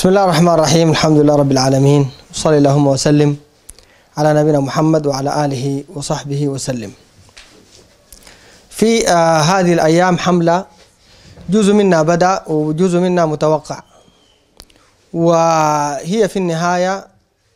بسم الله الرحمن الرحيم الحمد لله رب العالمين وصلى اللهم وسلم على نبينا محمد وعلى آله وصحبه وسلم في آه هذه الأيام حملة جزء منها بدأ وجزء منها متوقع وهي في النهاية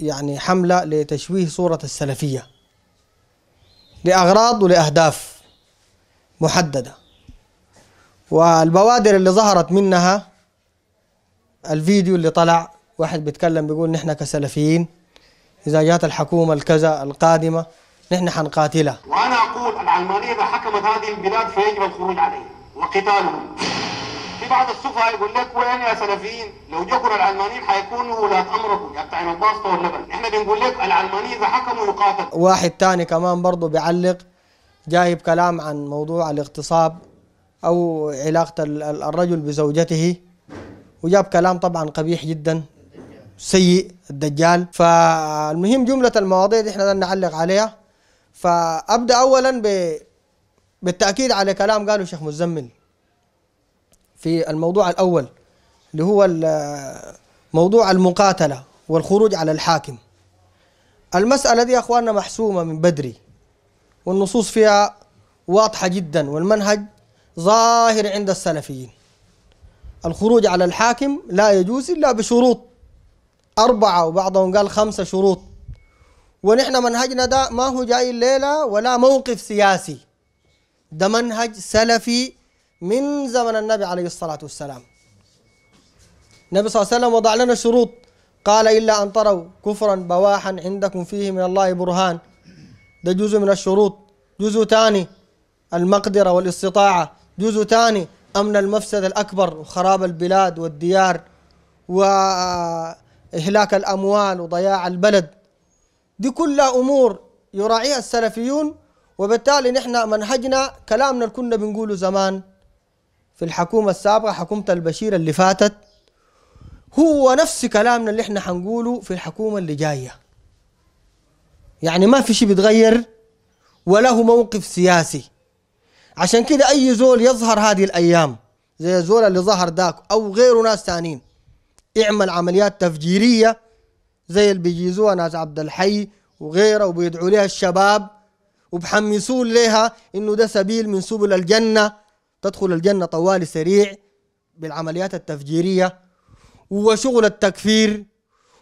يعني حملة لتشويه صورة السلفية لأغراض ولأهداف محددة والبوادر اللي ظهرت منها الفيديو اللي طلع واحد بيتكلم بيقول نحن كسلفيين إذا جات الحكومة الكذا القادمة نحن حنقاتلها وأنا أقول العلمانية إذا حكمت هذه البلاد فيجب الخروج عليها وقتالهم في بعض السفهاء يقول لك وين يا سلفيين لو جكر العلمانيين حيكونوا ولاة امركم يقطعون الباسطه واللبن احنا بنقول لك العلمانيين اذا حكموا يقاتل واحد ثاني كمان برضه بيعلق جايب كلام عن موضوع الاغتصاب او علاقه الرجل بزوجته وجاب كلام طبعا قبيح جدا سيء الدجال فالمهم جملة المواضيع دي احنا نعلق عليها فأبدأ أولا ب... بالتأكيد على كلام قاله الشيخ مزمل في الموضوع الأول اللي هو موضوع المقاتلة والخروج على الحاكم المسألة دي يا أخواننا محسومة من بدري والنصوص فيها واضحة جدا والمنهج ظاهر عند السلفيين الخروج على الحاكم لا يجوز إلا بشروط أربعة وبعضهم قال خمسة شروط ونحن منهجنا ده ما هو جاي الليلة ولا موقف سياسي ده منهج سلفي من زمن النبي عليه الصلاة والسلام النبي صلى الله عليه وسلم وضع لنا شروط قال إلا أن تروا كفرا بواحا عندكم فيه من الله برهان ده جزء من الشروط جزء ثاني المقدرة والاستطاعة جزء ثاني أمن المفسد الأكبر وخراب البلاد والديار وإهلاك الأموال وضياع البلد دي كلها أمور يراعيها السلفيون وبالتالي نحن منهجنا كلامنا اللي كنا بنقوله زمان في الحكومة السابقة حكومة البشير اللي فاتت هو نفس كلامنا اللي احنا حنقوله في الحكومة اللي جاية يعني ما في شيء بيتغير وله موقف سياسي عشان كده اي زول يظهر هذه الايام زي الزول اللي ظهر ذاك او غيره ناس تانيين يعمل عمليات تفجيريه زي اللي بيجيزوها ناس عبد الحي وغيره وبيدعوا لها الشباب وبحمسون لها انه ده سبيل من سبل الجنه تدخل الجنه طوال سريع بالعمليات التفجيريه وشغل التكفير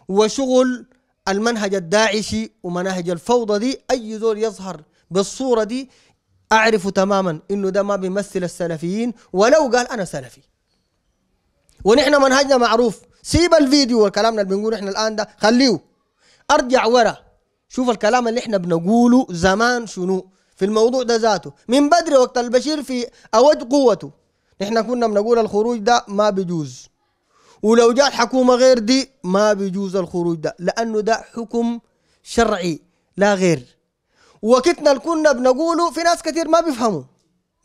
وشغل المنهج الداعشي ومناهج الفوضى دي اي زول يظهر بالصوره دي اعرف تماما انه ده ما بيمثل السلفيين ولو قال انا سلفي ونحن منهجنا معروف سيب الفيديو والكلام اللي بنقوله احنا الان ده خليه ارجع ورا شوف الكلام اللي احنا بنقوله زمان شنو في الموضوع ده ذاته من بدري وقت البشير في اوج قوته نحن كنا بنقول الخروج ده ما بيجوز ولو جات حكومه غير دي ما بيجوز الخروج ده لانه ده حكم شرعي لا غير وقتنا اللي كنا بنقوله في ناس كتير ما بيفهموا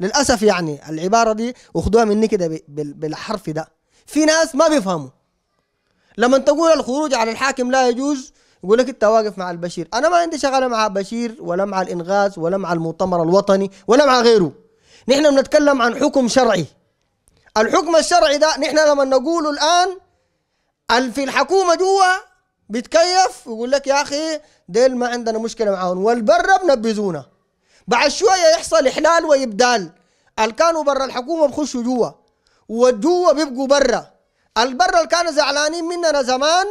للاسف يعني العباره دي وخدوها مني كده بالحرف ده في ناس ما بيفهموا لما تقول الخروج على الحاكم لا يجوز يقول لك انت واقف مع البشير انا ما عندي شغله مع بشير ولا مع الانغاز ولا مع المؤتمر الوطني ولا مع غيره نحن بنتكلم عن حكم شرعي الحكم الشرعي ده نحن لما نقوله الان في الحكومه جوا بيتكيف ويقول لك يا اخي ديل ما عندنا مشكله معاهم والبرة بنبذونا بعد شويه يحصل احلال وابدال اللي كانوا برا الحكومه بخشوا جوا والجوا بيبقوا برا البرا اللي كانوا زعلانين مننا زمان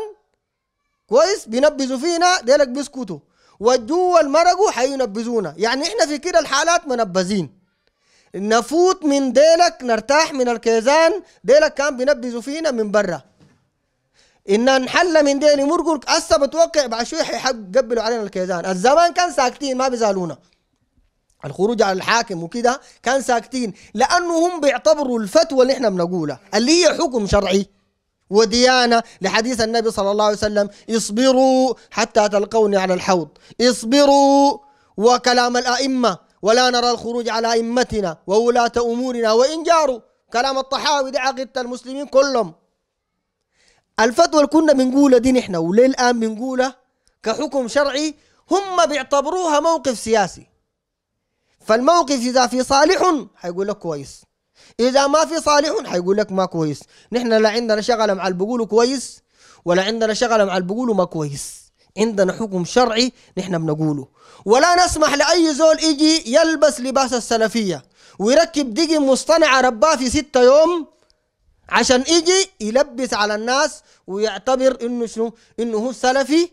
كويس بينبذوا فينا ديلك بيسكتوا والجوا المرقوا حينبذونا يعني احنا في كده الحالات منبذين نفوت من ديلك نرتاح من الكيزان ديلك كان بينبذوا فينا من برا ان انحل من ديني مرقل هسه بتوقع بعد شوي حيقبلوا علينا الكيزان الزمان كان ساكتين ما بيزالونا الخروج على الحاكم وكده كان ساكتين لانه هم بيعتبروا الفتوى اللي احنا بنقولها اللي هي حكم شرعي وديانه لحديث النبي صلى الله عليه وسلم اصبروا حتى تلقوني على الحوض اصبروا وكلام الائمه ولا نرى الخروج على ائمتنا وولاه امورنا وان جاروا كلام الطحاوي ده عقيده المسلمين كلهم الفتوى اللي كنا بنقولها دي نحن وليه الآن بنقولها كحكم شرعي هم بيعتبروها موقف سياسي فالموقف إذا في صالح حيقول لك كويس إذا ما في صالح حيقول لك ما كويس نحن لا عندنا شغلة مع اللي كويس ولا عندنا شغلة مع اللي ما كويس عندنا حكم شرعي نحن بنقوله ولا نسمح لأي زول يجي يلبس لباس السلفية ويركب دقن مصطنعة رباه في ستة يوم عشان يجي يلبس على الناس ويعتبر انه شنو انه هو سلفي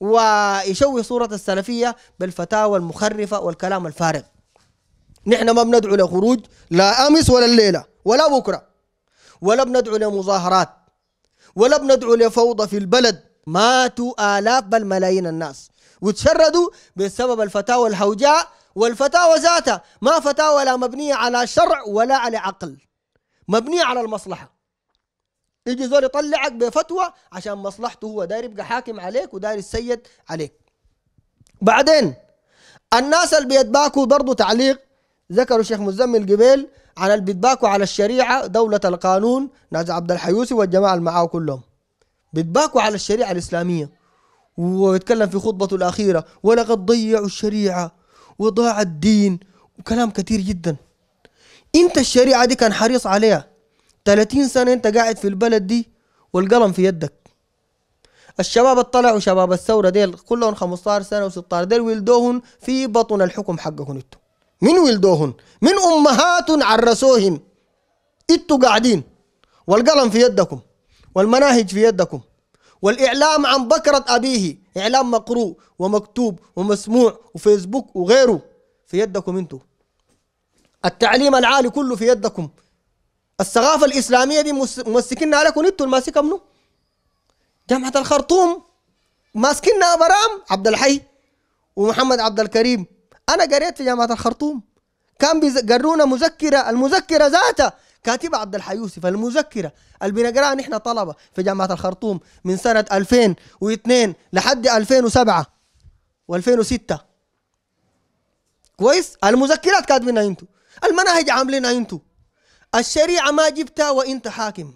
ويشوه صورة السلفية بالفتاوى المخرفة والكلام الفارغ نحن ما بندعو لخروج لا أمس ولا الليلة ولا بكرة ولا بندعو لمظاهرات ولا بندعو لفوضى في البلد ماتوا آلاف بل ملايين الناس وتشردوا بسبب الفتاوى الحوجاء والفتاوى ذاتها ما فتاوى لا مبنية على شرع ولا على عقل مبنيه على المصلحه يجي زول يطلعك بفتوى عشان مصلحته هو داير يبقى حاكم عليك وداير السيد عليك بعدين الناس اللي بيتباكوا برضه تعليق ذكروا الشيخ مزمل قبيل على اللي بيتباكوا على الشريعه دوله القانون ناس عبد الحيوسي والجماعه اللي معاه كلهم بيتباكوا على الشريعه الاسلاميه ويتكلم في خطبته الاخيره ولقد ضيعوا الشريعه وضاع الدين وكلام كثير جدا انت الشريعه دي كان حريص عليها 30 سنه انت قاعد في البلد دي والقلم في يدك الشباب اطلعوا شباب الثورة ديل كلهم 15 سنة و16 ديل ولدوهن في بطن الحكم حقهم انتو من ولدوهن من أمهات عرسوهن انتو قاعدين والقلم في يدكم والمناهج في يدكم والإعلام عن بكرة أبيه إعلام مقروء ومكتوب ومسموع وفيسبوك وغيره في يدكم انتو التعليم العالي كله في يدكم الثقافة الإسلامية دي ممسكينها لكم انتوا الماسكة منه جامعة الخرطوم ماسكينها برام عبد الحي ومحمد عبد الكريم أنا قريت في جامعة الخرطوم كان بيقرونا مذكرة المذكرة ذاتها كاتب عبد الحي يوسف المذكرة اللي بنقراها نحن طلبة في جامعة الخرطوم من سنة 2002 لحد 2007 و2006 كويس المذكرات كاتبينها انتوا المناهج عاملينها انتو الشريعة ما جبتها وانت حاكم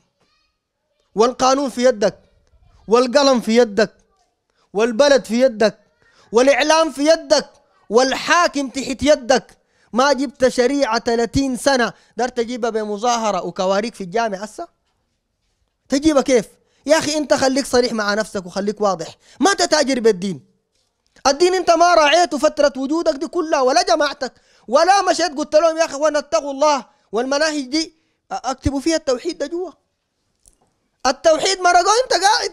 والقانون في يدك والقلم في يدك والبلد في يدك والإعلام في يدك والحاكم تحت يدك ما جبت شريعة 30 سنة دار تجيبها بمظاهرة وكواريك في الجامع هسه تجيبها كيف يا أخي أنت خليك صريح مع نفسك وخليك واضح ما تتاجر بالدين الدين أنت ما راعيته فترة وجودك دي كلها ولا جماعتك ولا مشيت قلت لهم يا اخوانا اتقوا الله والمناهج دي اكتبوا فيها التوحيد ده جوا التوحيد مرقوا انت قاعد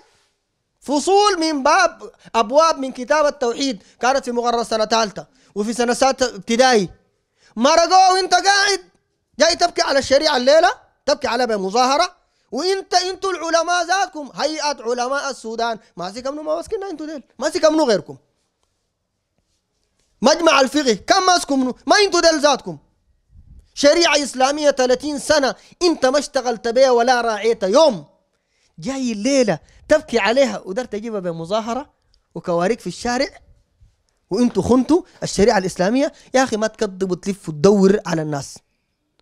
فصول من باب ابواب من كتاب التوحيد كانت في مقرر سنه ثالثه وفي سنه سادسه ابتدائي مرقوا وانت قاعد جاي تبكي على الشريعه الليله تبكي على بمظاهره وانت انتوا العلماء ذاتكم هيئه علماء السودان ماسك منو ما ماسكينها انتوا ديل ماسك منو غيركم مجمع الفقه كم ماسكم منه ما انتوا دل ذاتكم شريعة إسلامية 30 سنة أنت ما اشتغلت بها ولا راعيتها يوم جاي الليلة تبكي عليها وقدرت تجيبها بمظاهرة وكواريك في الشارع وانتوا خنتوا الشريعة الإسلامية يا أخي ما تكذب وتلف وتدور على الناس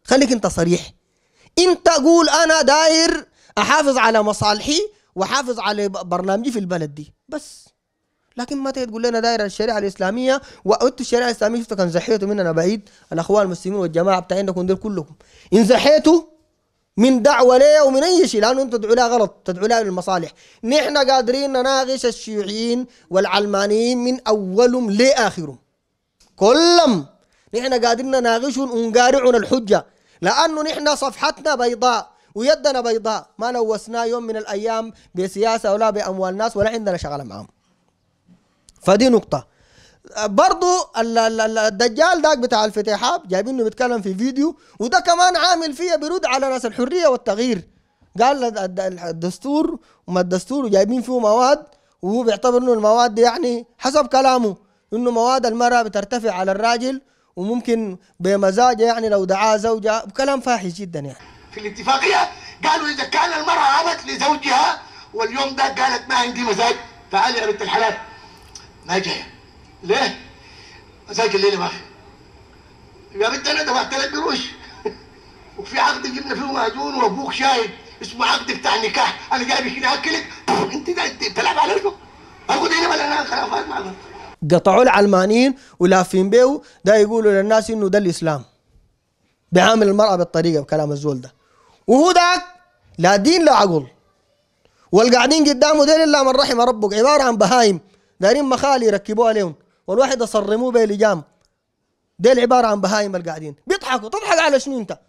خليك أنت صريح أنت قول أنا داير أحافظ على مصالحي وأحافظ على برنامجي في البلد دي بس لكن ما تيجي تقول لنا داير الشريعه الاسلاميه وانتم الشريعه الاسلاميه شفتوا كان زحيتوا مننا بعيد الاخوان المسلمين والجماعه بتاعينكم دول كلكم ان زحيتوا من دعوه ليه ومن اي شيء لانه انتم تدعوا لها غلط تدعوا لها للمصالح نحن قادرين نناقش الشيوعيين والعلمانيين من اولهم لاخرهم كلهم نحن قادرين نناقشهم ونقارعهم الحجه لانه نحن صفحتنا بيضاء ويدنا بيضاء ما نوسنا يوم من الايام بسياسه ولا باموال ناس ولا عندنا شغله معاهم فدي نقطة برضو الدجال داك بتاع الفتحاب جايبينه بيتكلم في فيديو وده كمان عامل فيها بيرد على ناس الحرية والتغيير قال الدستور وما الدستور وجايبين فيه مواد وهو بيعتبر انه المواد دي يعني حسب كلامه انه مواد المرأة بترتفع على الراجل وممكن بمزاجه يعني لو دعاه زوجها كلام فاحش جدا يعني في الاتفاقية قالوا إذا كان المرأة أبت لزوجها واليوم ده قالت ما عندي مزاج تعالي يا بنت الحلال ما جاي ليه؟ مساك الليله ما في يا بنت انا دفعت لك قروش وفي عقد جبنا فيه معجون وابوك شاهد اسمه عقد بتاع النكاح انا جاي كده اكلك انت تلعب رجلك اخد هنا ولا انا خلاص ما قطعوا العلمانيين ولافين بيه ده يقولوا للناس انه ده الاسلام بيعامل المرأة بالطريقة بكلام الزول ده وهو ذاك لا دين لا عقل والقاعدين قدامه دين الا من رحم ربك عبارة عن بهايم دايرين مخالي يركبوها لهم والواحد صرموه بلجام ديل عباره عن بهايم اللي قاعدين بيضحكوا تضحك على شنو انت؟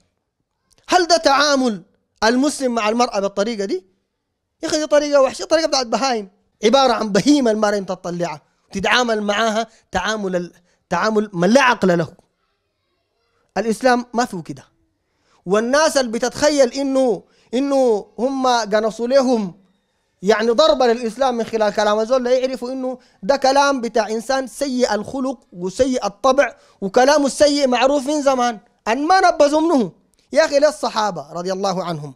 هل ده تعامل المسلم مع المراه بالطريقه دي؟ يا اخي دي طريقه وحشه طريقه بتاعت بهايم عباره عن بهيمه المراه انت تطلعها تتعامل معاها تعامل ال... تعامل من لا عقل له الاسلام ما فيه كده والناس اللي بتتخيل انه انه هم قنصوا لهم يعني ضربة للإسلام من خلال كلام زول يعرفوا إنه ده كلام بتاع إنسان سيء الخلق وسيء الطبع وكلامه السيء معروف من زمان أن ما نبذوا منه يا أخي للصحابة رضي الله عنهم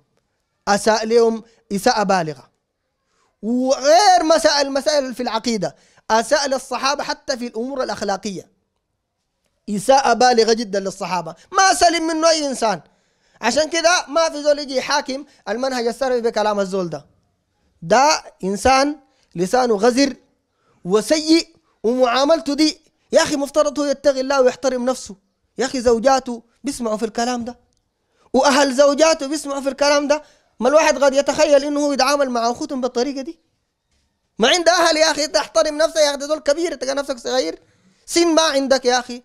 أساء لهم إساءة بالغة وغير مسائل مسائل في العقيدة أساء للصحابة حتى في الأمور الأخلاقية إساءة بالغة جدا للصحابة ما سلم منه أي إنسان عشان كده ما في زول يجي يحاكم المنهج السلفي بكلام الزول ده ده انسان لسانه غزر وسيء ومعاملته دي يا اخي مفترض هو يتقي الله ويحترم نفسه يا اخي زوجاته بيسمعوا في الكلام ده واهل زوجاته بيسمعوا في الكلام ده ما الواحد قد يتخيل انه هو يتعامل مع اخوتهم بالطريقه دي ما عند اهل يا اخي تحترم نفسك يا اخي دول كبير تلقى نفسك صغير سن ما عندك يا اخي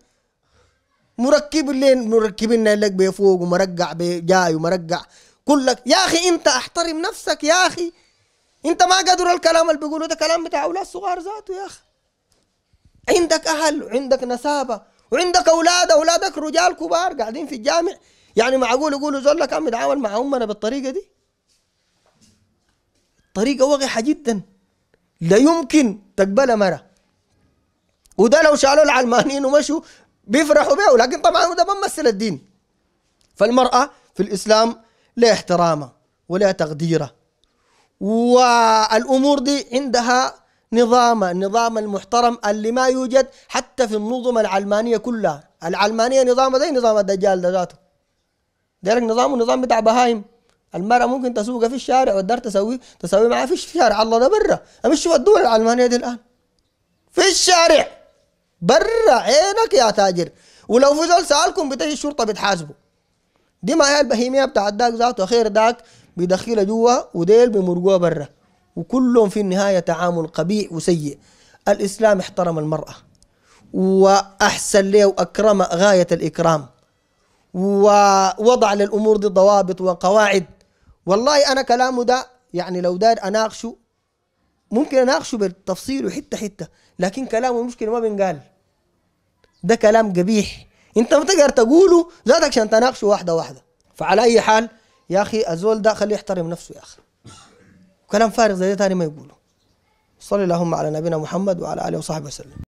مركب لين مركبين لك بفوق ومرقع بجاي ومرقع كلك يا اخي انت احترم نفسك يا اخي انت ما قادر الكلام اللي بيقولوا ده كلام بتاع اولاد صغار ذاته يا اخي عندك اهل وعندك نسابه وعندك اولاد اولادك رجال كبار قاعدين في الجامع يعني معقول يقولوا زول كان يتعامل مع امنا بالطريقه دي طريقه وقحه جدا لا يمكن تقبلها مره وده لو شالوا العلمانيين ومشوا بيفرحوا بيه لكن طبعا ده ما مثل الدين فالمراه في الاسلام لا احترامها ولا تقديره والأمور دي عندها نظام نظام المحترم اللي ما يوجد حتى في النظم العلمانية كلها العلمانية نظام زي نظام الدجال ده ذاته ديرك نظامه نظام بتاع بهايم المرأة ممكن تسوقها في الشارع والدار تسوي تسوي معاه في الشارع الله ده برا مش شوف الدول العلمانية دي الآن في الشارع برا عينك يا تاجر ولو في زول سألكم بتجي الشرطة بتحاسبه دي ما هي البهيمية بتاع داك ذاته خير داك بيدخلها جوا وديل بيمرقوها برا وكلهم في النهاية تعامل قبيح وسيء الإسلام احترم المرأة وأحسن له وأكرم غاية الإكرام ووضع للأمور دي ضوابط وقواعد والله أنا كلامه ده يعني لو دار أناقشه ممكن أناقشه بالتفصيل وحتة حتة لكن كلامه مشكلة ما بنقال ده كلام قبيح انت ما تقدر تقوله ذاتك عشان تناقشه واحدة واحدة فعلى أي حال يا اخي الزول ده خليه يحترم نفسه يا اخي كلام فارغ زي ده ثاني ما يقوله صلى اللهم على نبينا محمد وعلى اله وصحبه وسلم